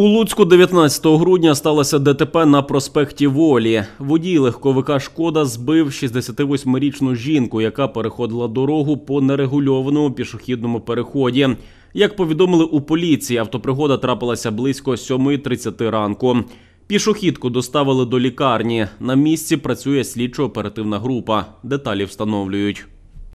У Луцьку 19 грудня сталося ДТП на проспекті Волі. Водій легковика шкода збив 68-річну жінку, яка переходила дорогу по нерегульованому пішохідному переході. Як повідомили у поліції, автопригода трапилася близько 7.30 ранку. Пішохідку доставили до лікарні. На місці працює слідчо-оперативна група. Деталі встановлюють.